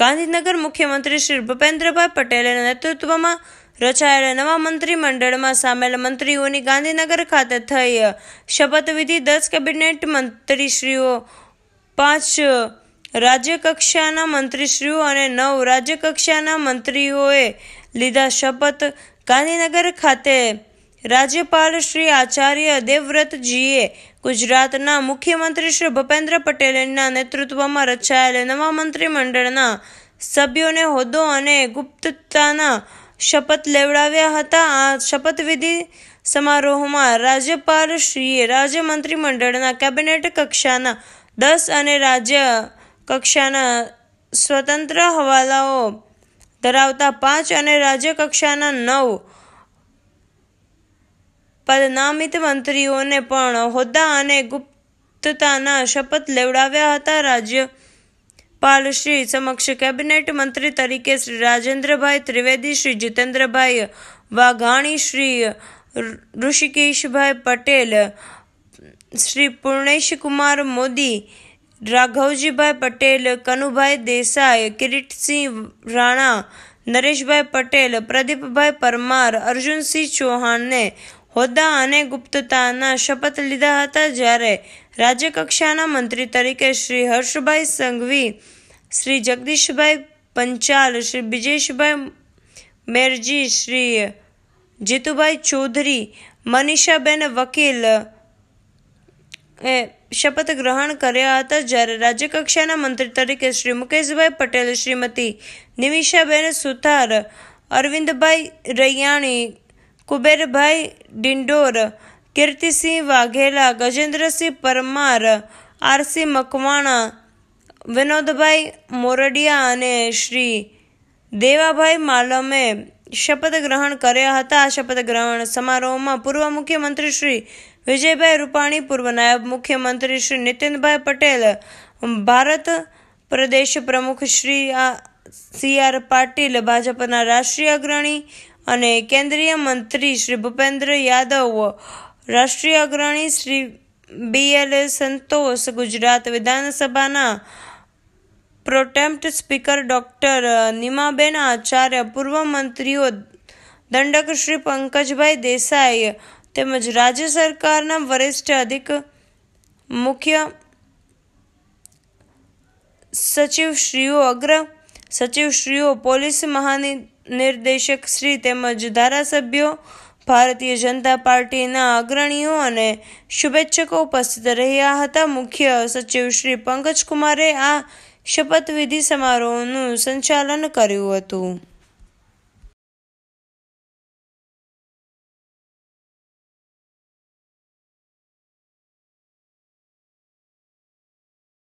ગાંધીનગર મુખ્યમંત્રી શ્રી ભૂપેન્દ્રભાઈ પટેલના નેતૃત્વમાં રચાયેલા નવા મંત્રીમંડળમાં સામેલ મંત્રીઓની ગાંધીનગર ખાતે થઈ શપથવિધિ દસ કેબિનેટ મંત્રીશ્રીઓ પાંચ રાજ્યકક્ષાના મંત્રીશ્રીઓ અને નવ રાજ્યકક્ષાના મંત્રીઓએ લીધા શપથ ગાંધીનગર ખાતે રાજ્યપાલ શ્રી આચાર્ય દેવવ્રતજીએ ગુજરાતના મુખ્યમંત્રી શ્રી ભૂપેન્દ્ર પટેલના નેતૃત્વમાં રચાયેલા નવા મંત્રીમંડળના સભ્યોને હોદ્દો અને ગુપ્તતાના શપથ લેવડાવ્યા હતા આ શપથવિધિ સમારોહમાં રાજ્યપાલ શ્રીએ રાજ્ય મંત્રીમંડળના કેબિનેટ કક્ષાના દસ અને રાજ્ય કક્ષાના સ્વતંત્ર હવાલાઓ ધરાવતા પાંચ અને રાજ્ય કક્ષાના નવ પદનામિત મંત્રીઓને પણ હોદ્દા અને ગુપ્તતાના શપથ લેવડાવ્યા હતા રાજ્ય પાલશ્રી સમક્ષ કેબિનેટ મંત્રી તરીકે શ્રી રાજેન્દ્રભાઈ ત્રિવેદી શ્રી જીતેન્દ્રભાઈ વાઘાણી શ્રી ઋષિકેશભાઈ પટેલ શ્રી પૂર્ણેશ કુમાર મોદી રાઘવજીભાઈ પટેલ કનુભાઈ દેસાઈ કિરીટસિંહ રાણા નરેશભાઈ પટેલ પ્રદીપભાઈ પરમાર અર્જુનસિંહ ચૌહાણને હોદ્દા અને ગુપ્તતાના શપથ લીધા હતા જ્યારે રાજ્યકક્ષાના મંત્રી તરીકે શ્રી હર્ષભાઈ સંઘવી શ્રી જગદીશભાઈ પંચાલ શ્રી બ્રિજેશભાઈ મેરજી શ્રી જીતુભાઈ ચૌધરી મનીષાબેન વકીલ એ શપથ ગ્રહણ કર્યા હતા જ્યારે રાજ્યકક્ષાના મંત્રી તરીકે શ્રી મુકેશભાઈ પટેલ શ્રીમતી નિમિષાબેન સુથાર અરવિંદભાઈ રૈયાણી કુબેરભાઈ ડિંડોર કીર્તિસિંહ વાઘેલા ગજેન્દ્રસિંહ પરમાર આરસી મકવાણા વિનોદભાઈ મોરડિયા અને શ્રી દેવાભાઈ માલમે શપથ ગ્રહણ કર્યા હતા આ શપથ ગ્રહણ સમારોહમાં પૂર્વ મુખ્યમંત્રી શ્રી વિજયભાઈ રૂપાણી પૂર્વ નાયબ મુખ્યમંત્રી શ્રી નીતિનભાઈ પટેલ ભારત પ્રદેશ પ્રમુખ શ્રી સી આર પાટિલ ભાજપના રાષ્ટ્રીય અગ્રણી અને કેન્દ્રીય મંત્રી શ્રી ભૂપેન્દ્ર યાદવ રાષ્ટ્રીય અગ્રણી શ્રી બીએલ સંતોષ ગુજરાત વિધાનસભાના પ્રોટેમ્પ્ટ સ્પીકર ડૉક્ટર નિમાબેન આચાર્ય પૂર્વ મંત્રીઓ દંડક શ્રી પંકજભાઈ દેસાઈ તેમજ રાજ્ય સરકારના વરિષ્ઠ અધિક મુખ્ય સચિવ શ્રીઓ અગ્ર સચિવશ્રીઓ પોલીસ મહાનિર્દેશક શ્રી તેમજ ધારાસભ્યો ભારતીય જનતા પાર્ટીના અગ્રણીઓ અને શુભેચ્છકો ઉપસ્થિત રહ્યા હતા મુખ્ય સચિવ શ્રી પંકજકુમારે આ શપથવિધિ સમારોહનું સંચાલન કર્યું હતું